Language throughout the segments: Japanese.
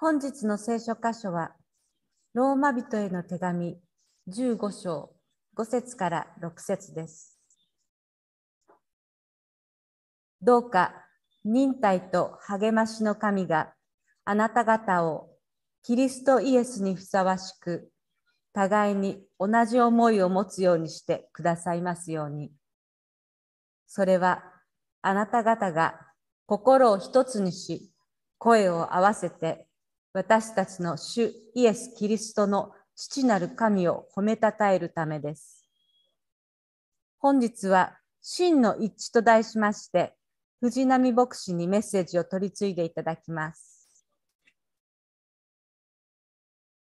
本日の聖書箇所は、ローマ人への手紙15章5節から6節です。どうか忍耐と励ましの神があなた方をキリストイエスにふさわしく互いに同じ思いを持つようにしてくださいますように。それはあなた方が心を一つにし声を合わせて私たちの主イエス・キリストの父なる神を褒めたたえるためです。本日は真の一致と題しまして、藤波牧師にメッセージを取り次いでいただきます。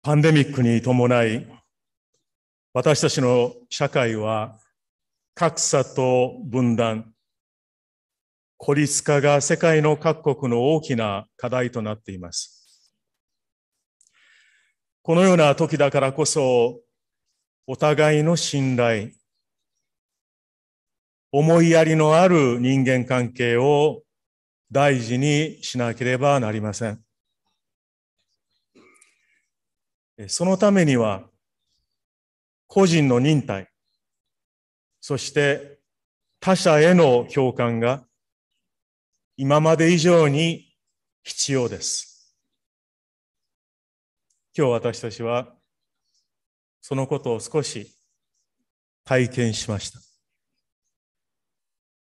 パンデミックに伴い、私たちの社会は格差と分断、孤立化が世界の各国の大きな課題となっています。このような時だからこそ、お互いの信頼、思いやりのある人間関係を大事にしなければなりません。そのためには、個人の忍耐、そして他者への共感が今まで以上に必要です。今日私たちはそのことを少し体験しました。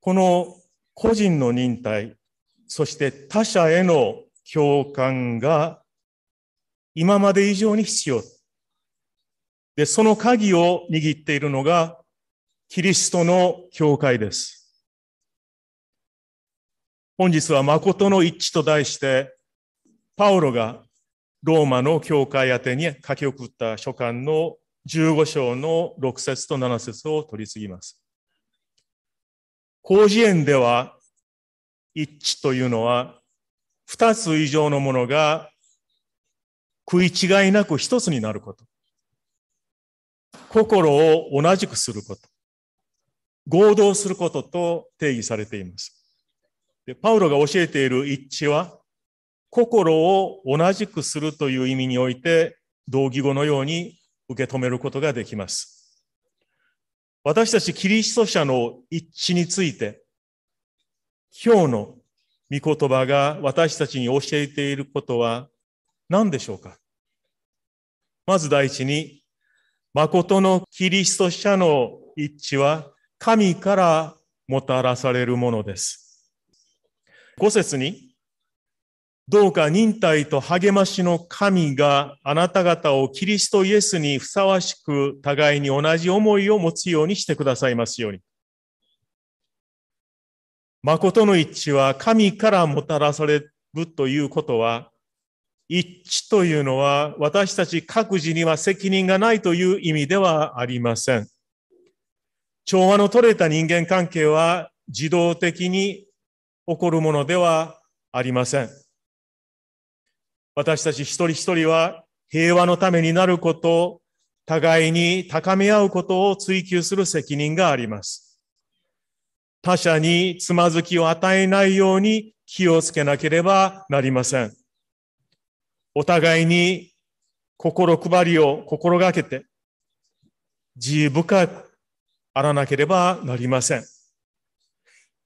この個人の忍耐、そして他者への共感が今まで以上に必要。で、その鍵を握っているのがキリストの教会です。本日は誠の一致と題して、パウロがローマの教会宛てに書き送った書簡の15章の6節と7節を取り次ぎます。広辞苑では一致というのは2つ以上のものが食い違いなく1つになること。心を同じくすること。合同することと定義されています。でパウロが教えている一致は心を同じくするという意味において同義語のように受け止めることができます。私たちキリスト者の一致について、今日の御言葉が私たちに教えていることは何でしょうかまず第一に、誠のキリスト者の一致は神からもたらされるものです。5節に、どうか忍耐と励ましの神があなた方をキリストイエスにふさわしく互いに同じ思いを持つようにしてくださいますように。誠の一致は神からもたらされるということは、一致というのは私たち各自には責任がないという意味ではありません。調和の取れた人間関係は自動的に起こるものではありません。私たち一人一人は平和のためになること、互いに高め合うことを追求する責任があります。他者につまずきを与えないように気をつけなければなりません。お互いに心配りを心がけて、自由深くあらなければなりません。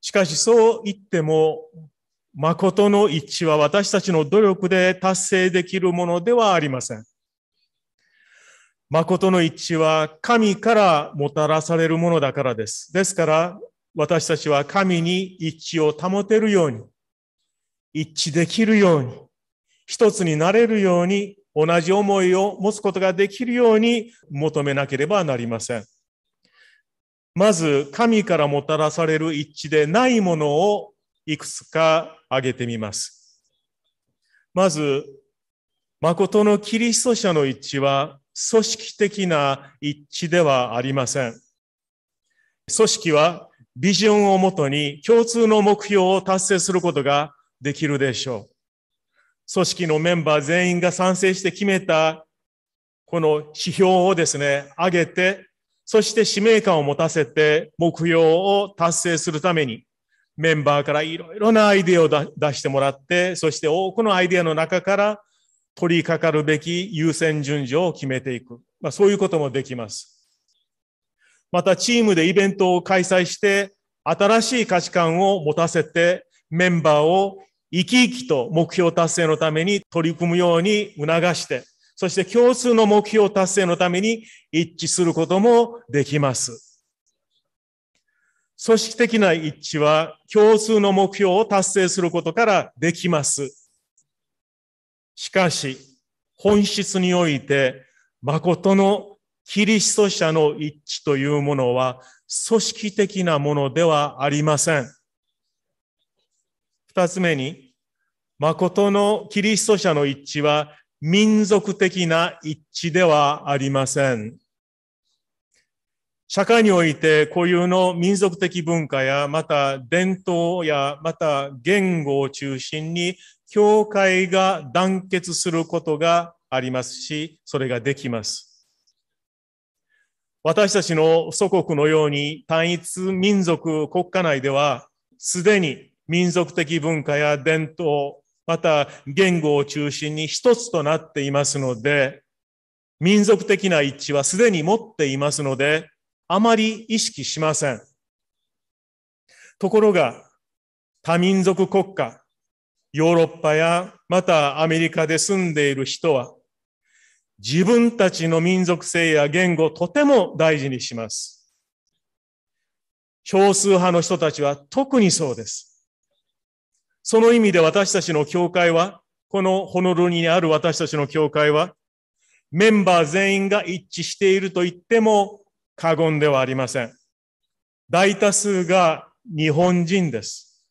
しかしそう言っても誠の一致は私たちの努力で達成できるものではありません。誠の一致は神からもたらされるものだからです。ですから、私たちは神に一致を保てるように、一致できるように、一つになれるように、同じ思いを持つことができるように求めなければなりません。まず、神からもたらされる一致でないものをいくつか挙げてみます。まず、誠のキリスト者の一致は組織的な一致ではありません。組織はビジョンをもとに共通の目標を達成することができるでしょう。組織のメンバー全員が賛成して決めたこの指標をですね、上げて、そして使命感を持たせて目標を達成するために、メンバーからいろいろなアイデアを出してもらって、そして多くのアイデアの中から取り掛かるべき優先順序を決めていく。まあ、そういうこともできます。また、チームでイベントを開催して、新しい価値観を持たせて、メンバーを生き生きと目標達成のために取り組むように促して、そして共通の目標達成のために一致することもできます。組織的な一致は共通の目標を達成することからできます。しかし、本質において、誠のキリスト者の一致というものは、組織的なものではありません。二つ目に、誠のキリスト者の一致は、民族的な一致ではありません。社会において固有の民族的文化や、また伝統や、また言語を中心に、教会が団結することがありますし、それができます。私たちの祖国のように単一民族国家内では、すでに民族的文化や伝統、また言語を中心に一つとなっていますので、民族的な一致はすでに持っていますので、あまり意識しません。ところが、多民族国家、ヨーロッパやまたアメリカで住んでいる人は、自分たちの民族性や言語をとても大事にします。少数派の人たちは特にそうです。その意味で私たちの教会は、このホノルルにある私たちの教会は、メンバー全員が一致していると言っても過言ではありません。大多数が日本人です。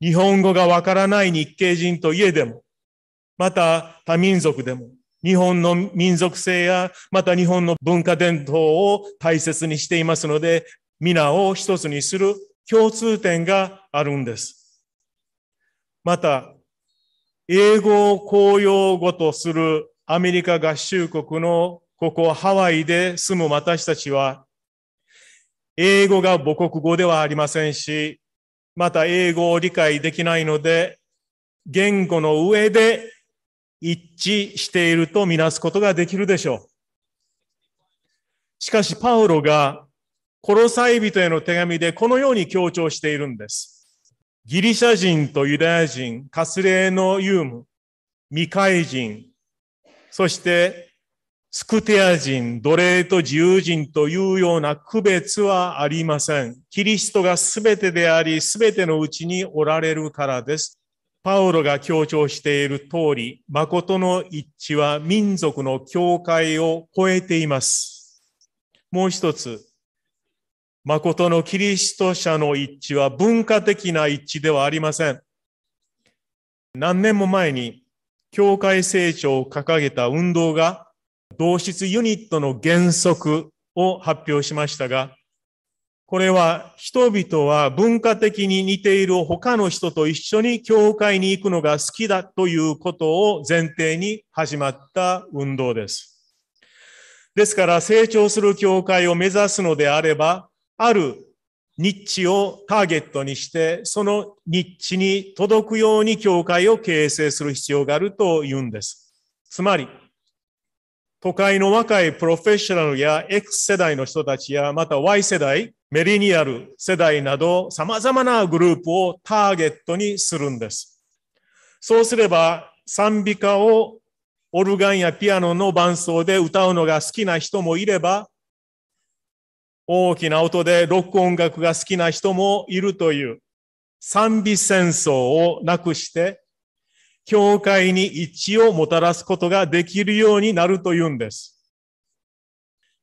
日本語がわからない日系人といえでも、また多民族でも、日本の民族性や、また日本の文化伝統を大切にしていますので、皆を一つにする共通点があるんです。また、英語を公用語とするアメリカ合衆国のここハワイで住む私たちは、英語が母国語ではありませんし、また英語を理解できないので、言語の上で一致しているとみなすことができるでしょう。しかし、パウロがコロサイ人への手紙でこのように強調しているんです。ギリシャ人とユダヤ人、カスレーのユーム、未開人、そしてスクテア人、奴隷と自由人というような区別はありません。キリストが全てであり、全てのうちにおられるからです。パウロが強調している通り、誠の一致は民族の境界を超えています。もう一つ、誠のキリスト者の一致は文化的な一致ではありません。何年も前に、教会成長を掲げた運動が同質ユニットの原則を発表しましたが、これは人々は文化的に似ている他の人と一緒に教会に行くのが好きだということを前提に始まった運動です。ですから成長する教会を目指すのであれば、あるニッチをターゲットにして、そのニッチに届くように教会を形成する必要があるというんです。つまり、都会の若いプロフェッショナルや X 世代の人たちや、また Y 世代、メリニアル世代など、様々なグループをターゲットにするんです。そうすれば、賛美歌をオルガンやピアノの伴奏で歌うのが好きな人もいれば、大きな音でロック音楽が好きな人もいるという賛美戦争をなくして、教会に一致をもたらすことができるようになるというんです。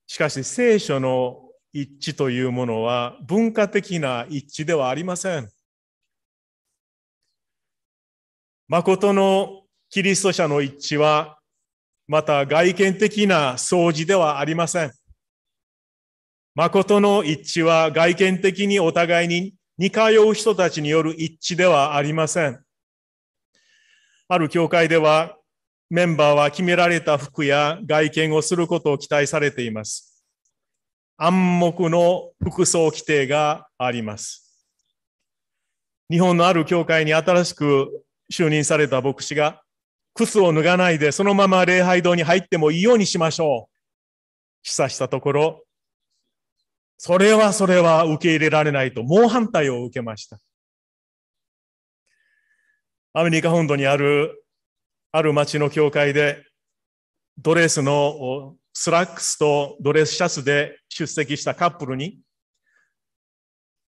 しかし聖書の一致というものは文化的な一致ではありません。誠のキリスト者の一致はまた外見的な掃除ではありません。誠の一致は外見的にお互いに似通う人たちによる一致ではありません。ある教会では、メンバーは決められた服や外見をすることを期待されています。暗黙の服装規定があります。日本のある教会に新しく就任された牧師が、靴を脱がないでそのまま礼拝堂に入ってもいいようにしましょう。示唆したところ、それはそれは受け入れられないと猛反対を受けました。アメリカ本土にある、ある町の教会で、ドレスのスラックスとドレスシャツで出席したカップルに、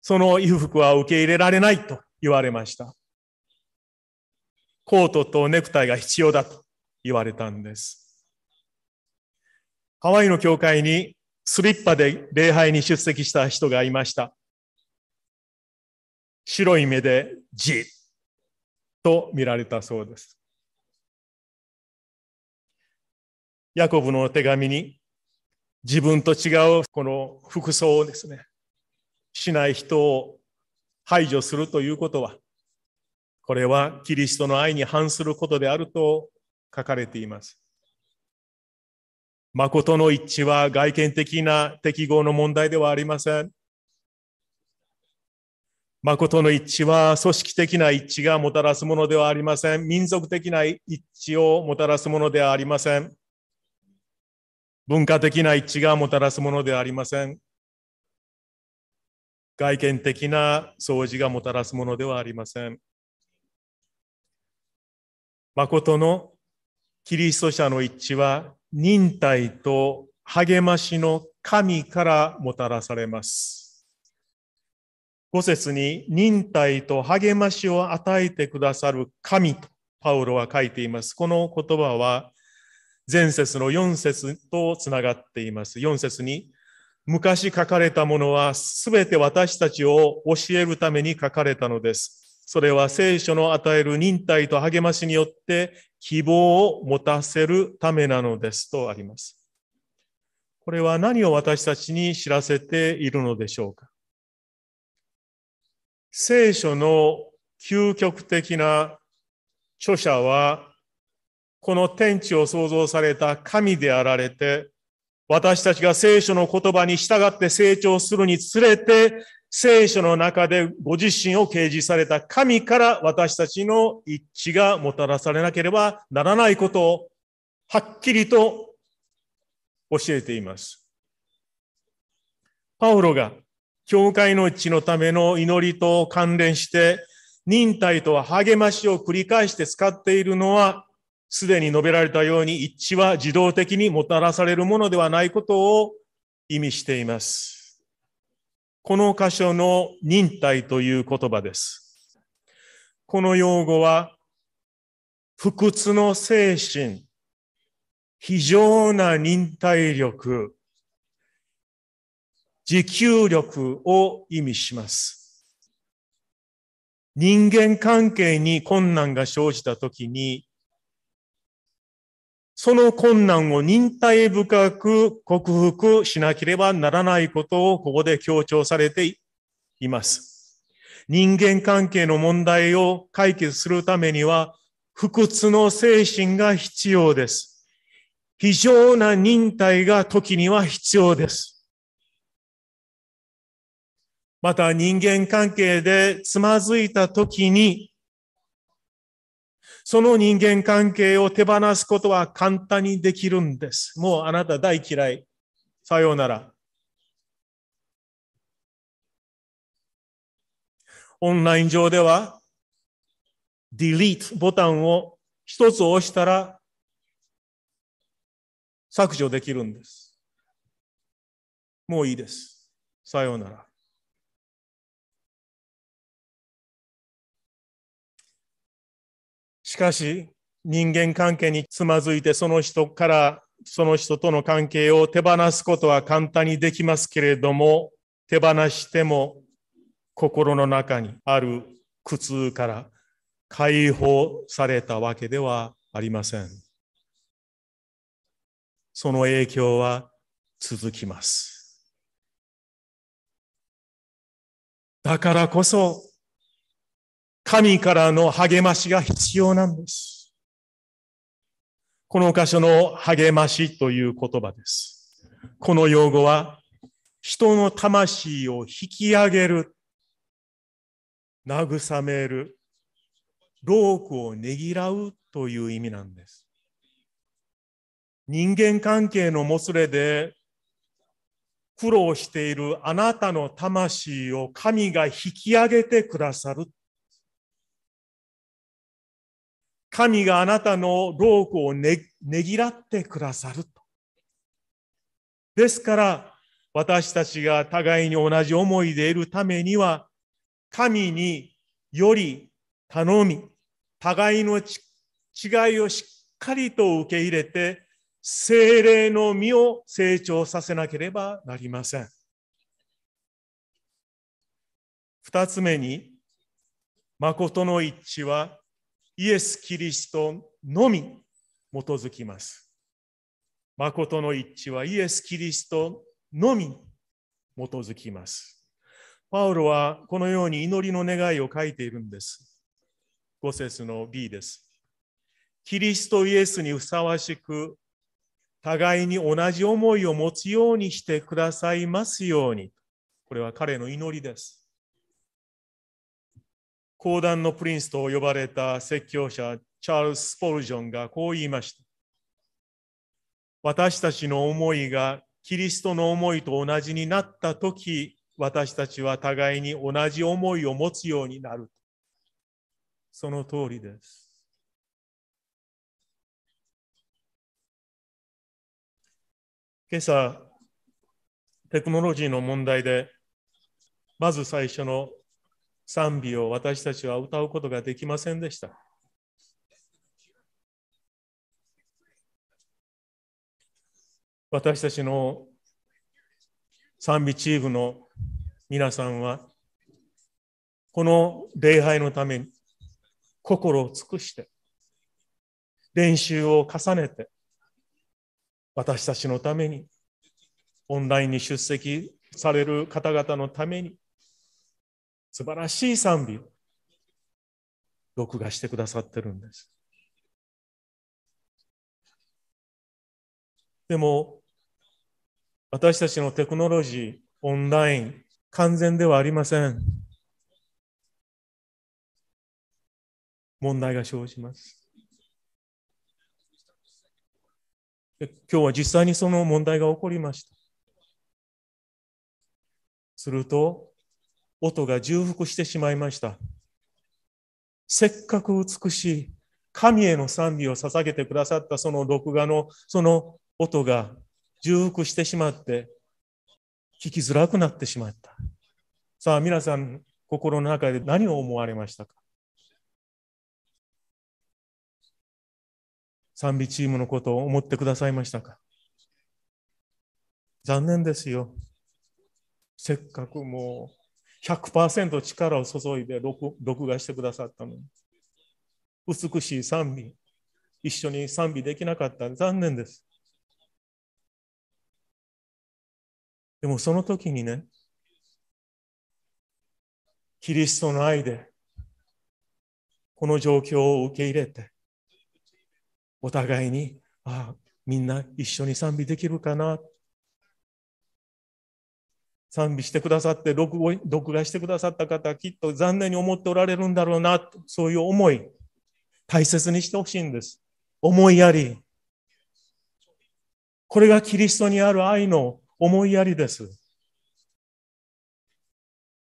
その衣服は受け入れられないと言われました。コートとネクタイが必要だと言われたんです。ハワイの教会にスリッパで礼拝に出席した人がいました。白い目でじっと見られたそうです。ヤコブの手紙に自分と違うこの服装をですね、しない人を排除するということは、これはキリストの愛に反することであると書かれています。誠の一致は外見的な適合の問題ではありません。誠の一致は組織的な一致がもたらすものではありません。民族的な一致をもたらすものではありません。文化的な一致がもたらすものではありません。外見的な掃除がもたらすものではありません。誠のキリスト者の一致は忍耐と励ましの神からもたらされます。5節に忍耐と励ましを与えてくださる神とパウロは書いています。この言葉は前節の4節とつながっています。4節に昔書かれたものは全て私たちを教えるために書かれたのです。それは聖書の与える忍耐と励ましによって希望を持たせるためなのですとあります。これは何を私たちに知らせているのでしょうか聖書の究極的な著者は、この天地を創造された神であられて、私たちが聖書の言葉に従って成長するにつれて、聖書の中でご自身を掲示された神から私たちの一致がもたらされなければならないことをはっきりと教えています。パウロが教会の地のための祈りと関連して、忍耐とは励ましを繰り返して使っているのは、すでに述べられたように一致は自動的にもたらされるものではないことを意味しています。この箇所の忍耐という言葉です。この用語は、不屈の精神、非常な忍耐力、持久力を意味します。人間関係に困難が生じたときに、その困難を忍耐深く克服しなければならないことをここで強調されています。人間関係の問題を解決するためには、不屈の精神が必要です。非常な忍耐が時には必要です。また人間関係でつまずいたときに、その人間関係を手放すことは簡単にできるんです。もうあなた大嫌い。さようなら。オンライン上では、delete ボタンを一つ押したら削除できるんです。もういいです。さようなら。しかし、人間関係につまずいて、その人から、その人との関係を手放すことは簡単にできますけれども、手放しても心の中にある苦痛から解放されたわけではありません。その影響は続きます。だからこそ神からの励ましが必要なんです。この箇所の励ましという言葉です。この用語は、人の魂を引き上げる、慰める、労苦をねぎらうという意味なんです。人間関係のもつれで苦労しているあなたの魂を神が引き上げてくださる神があなたの労苦をねねぎらってくださると。ですから、私たちが互いに同じ思いでいるためには、神により頼み、互いの違いをしっかりと受け入れて、精霊の実を成長させなければなりません。二つ目に、誠の一致はイエス・キリストのみ基づきます。誠の一致はイエス・キリストのみ基づきます。パウロはこのように祈りの願いを書いているんです。五節の B です。キリストイエスにふさわしく、互いに同じ思いを持つようにしてくださいますように。これは彼の祈りです。講談のプリンスと呼ばれた説教者チャールズ・スポルジョンがこう言いました。私たちの思いがキリストの思いと同じになった時、私たちは互いに同じ思いを持つようになる。その通りです。今朝、テクノロジーの問題で、まず最初の賛美を私たちは歌うことができませんでした。私たちの賛美チームの皆さんは、この礼拝のために心を尽くして、練習を重ねて、私たちのために、オンラインに出席される方々のために、素晴らしい賛美を録画してくださってるんです。でも、私たちのテクノロジー、オンライン、完全ではありません。問題が生じます。今日は実際にその問題が起こりました。すると、音が重複してしまいました。せっかく美しい神への賛美を捧げてくださったその録画のその音が重複してしまって聞きづらくなってしまった。さあ皆さん心の中で何を思われましたか賛美チームのことを思ってくださいましたか残念ですよ。せっかくもう100%力を注いで録画してくださったのに。美しい賛美、一緒に賛美できなかった残念です。でもその時にね、キリストの愛で、この状況を受け入れて、お互いに、ああ、みんな一緒に賛美できるかな賛美してくださって録音録画してくださった方はきっと残念に思っておられるんだろうなそういう思い大切にしてほしいんです思いやりこれがキリストにある愛の思いやりです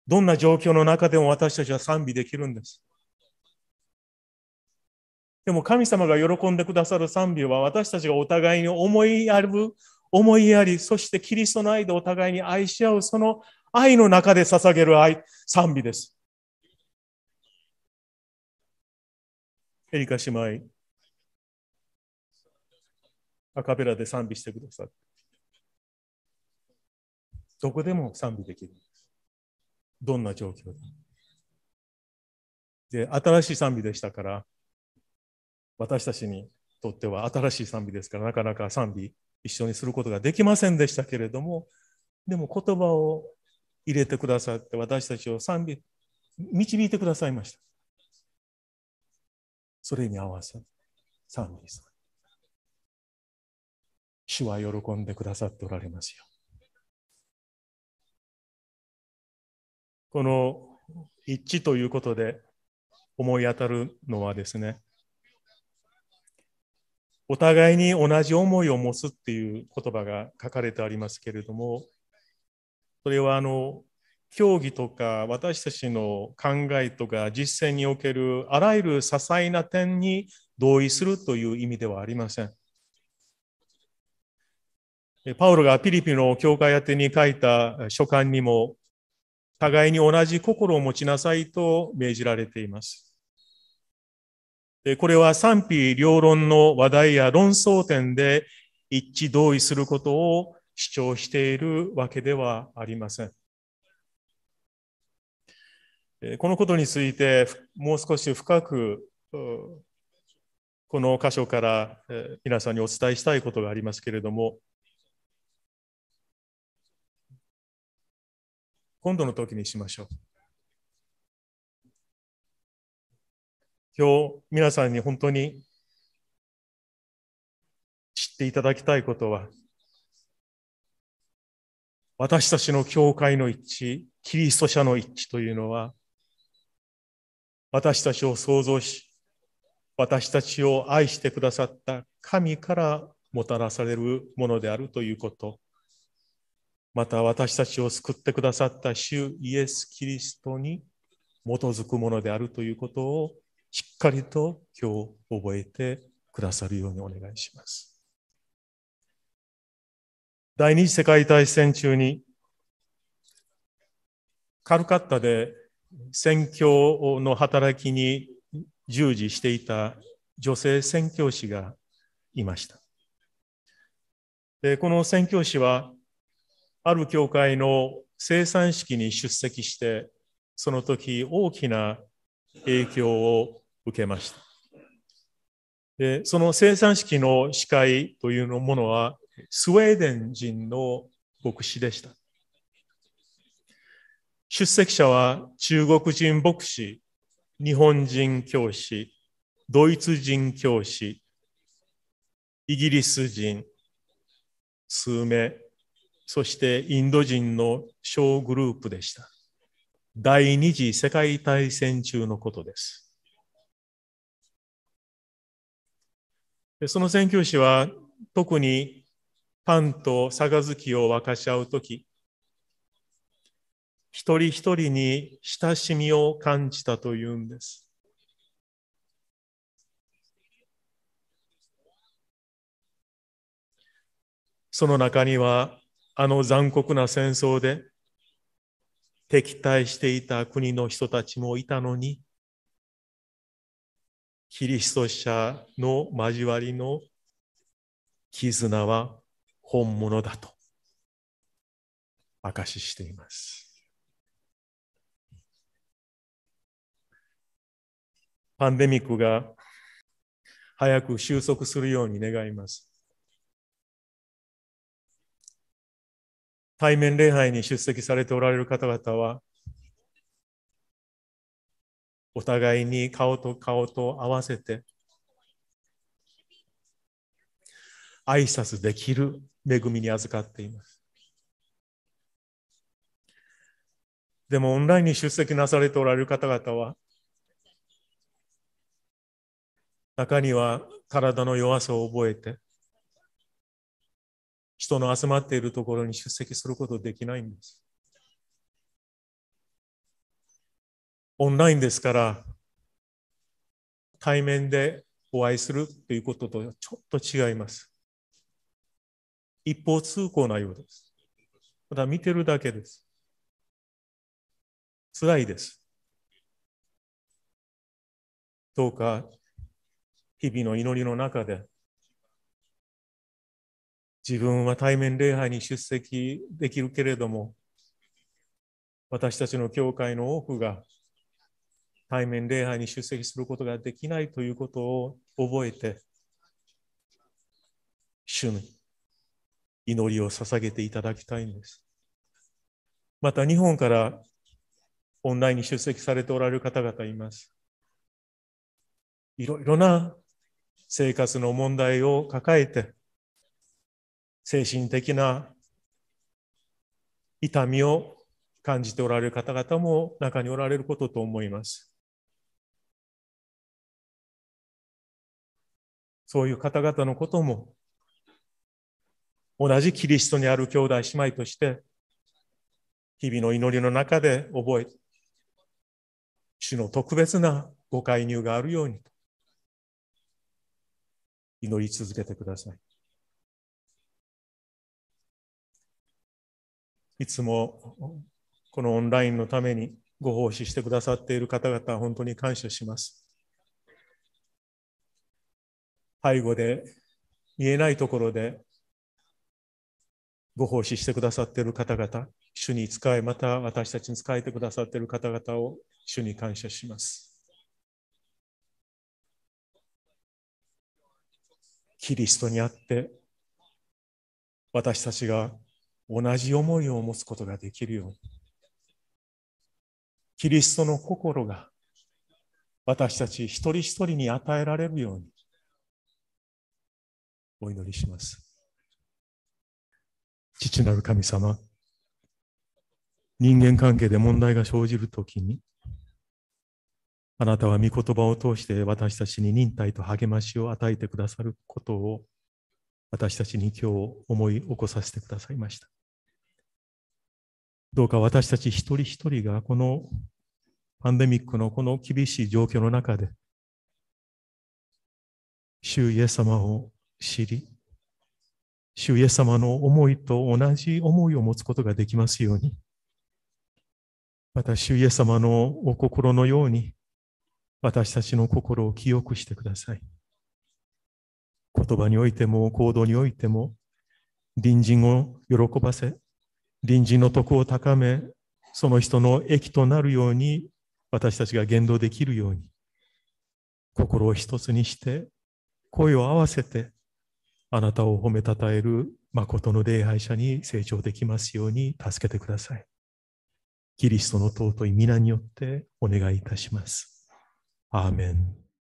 どんな状況の中でも私たちは賛美できるんですでも神様が喜んでくださる賛美は私たちがお互いに思いやる思いやり、そしてキリストの愛でお互いに愛し合う、その愛の中で捧げる愛、賛美です。エリカ姉妹、アカペラで賛美してください。どこでも賛美できるんです。どんな状況で。で、新しい賛美でしたから、私たちにとっては新しい賛美ですから、なかなか賛美一緒にすることができませんでしたけれどもでも言葉を入れてくださって私たちを賛美導いてくださいましたそれに合わせ賛美する主は喜んでくださっておられますよこの一致ということで思い当たるのはですねお互いに同じ思いを持つっていう言葉が書かれてありますけれども、それはあの競技とか私たちの考えとか実践におけるあらゆる些細な点に同意するという意味ではありません。パウロがピリピの教会宛てに書いた書簡にも、互いに同じ心を持ちなさいと命じられています。これは賛否両論の話題や論争点で一致同意することを主張しているわけではありません。このことについてもう少し深くこの箇所から皆さんにお伝えしたいことがありますけれども今度の時にしましょう。今日皆さんに本当に知っていただきたいことは、私たちの教会の一致、キリスト者の一致というのは、私たちを創造し、私たちを愛してくださった神からもたらされるものであるということ、また私たちを救ってくださった主イエス・キリストに基づくものであるということをしっかりと今日覚えてくださるようにお願いします。第二次世界大戦中にカルカッタで宣教の働きに従事していた女性宣教師がいました。でこの宣教師はある教会の生産式に出席してその時大きな影響を受けました。でその生産式の司会というものはスウェーデン人の牧師でした。出席者は中国人牧師、日本人教師、ドイツ人教師、イギリス人、数名、そしてインド人の小グループでした。第二次世界大戦中のことです。その宣教師は特にパンと杯を分かし合うとき、一人一人に親しみを感じたというんです。その中には、あの残酷な戦争で敵対していた国の人たちもいたのに、キリスト者の交わりの絆は本物だと証ししています。パンデミックが早く収束するように願います。対面礼拝に出席されておられる方々は、お互いに顔と顔と合わせて挨拶できる恵みに預かっています。でもオンラインに出席なされておられる方々は中には体の弱さを覚えて人の集まっているところに出席することできないんです。オンラインですから対面でお会いするということとちょっと違います。一方通行なようです。ただ見てるだけです。つらいです。どうか日々の祈りの中で自分は対面礼拝に出席できるけれども私たちの教会の多くが対面礼拝に出席することができないということを覚えて、主に祈りを捧げていただきたいんです。また日本からオンラインに出席されておられる方々います。いろいろな生活の問題を抱えて、精神的な痛みを感じておられる方々も中におられることと思います。そういう方々のことも、同じキリストにある兄弟姉妹として、日々の祈りの中で覚え、主の特別なご介入があるように祈り続けてください。いつもこのオンラインのためにご奉仕してくださっている方々、本当に感謝します。背後で見えないところでご奉仕してくださっている方々、主に使い、また私たちに使えてくださっている方々を主に感謝します。キリストにあって私たちが同じ思いを持つことができるようにキリストの心が私たち一人一人に与えられるようにお祈りします。父なる神様、人間関係で問題が生じるときに、あなたは御言葉を通して私たちに忍耐と励ましを与えてくださることを私たちに今日思い起こさせてくださいました。どうか私たち一人一人がこのパンデミックのこの厳しい状況の中で、主イエス様を知り、主イエス様の思いと同じ思いを持つことができますように、また主イエス様のお心のように、私たちの心を清くしてください。言葉においても行動においても、隣人を喜ばせ、隣人の徳を高め、その人の益となるように、私たちが言動できるように、心を一つにして、声を合わせて、あなたを褒めたたえる誠の礼拝者に成長できますように助けてください。キリストの尊い皆によってお願いいたします。アーメン。